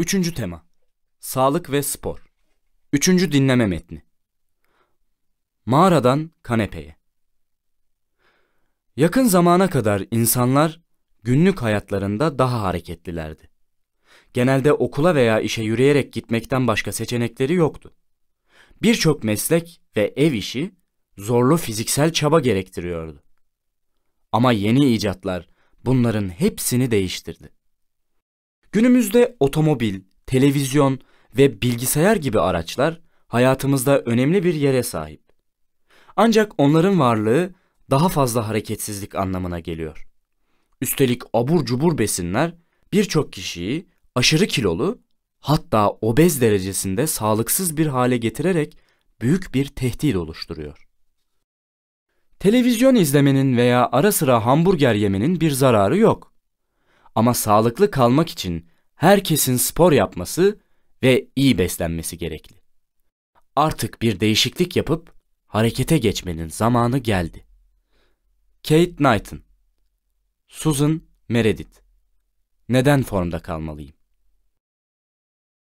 Üçüncü tema. Sağlık ve spor. Üçüncü dinleme metni. Mağaradan kanepeye. Yakın zamana kadar insanlar günlük hayatlarında daha hareketlilerdi. Genelde okula veya işe yürüyerek gitmekten başka seçenekleri yoktu. Birçok meslek ve ev işi zorlu fiziksel çaba gerektiriyordu. Ama yeni icatlar bunların hepsini değiştirdi. Günümüzde otomobil, televizyon ve bilgisayar gibi araçlar hayatımızda önemli bir yere sahip. Ancak onların varlığı daha fazla hareketsizlik anlamına geliyor. Üstelik abur cubur besinler birçok kişiyi aşırı kilolu hatta obez derecesinde sağlıksız bir hale getirerek büyük bir tehdit oluşturuyor. Televizyon izlemenin veya ara sıra hamburger yemenin bir zararı yok. Ama sağlıklı kalmak için herkesin spor yapması ve iyi beslenmesi gerekli. Artık bir değişiklik yapıp harekete geçmenin zamanı geldi. Kate Knighton Susan Meredith Neden formda kalmalıyım?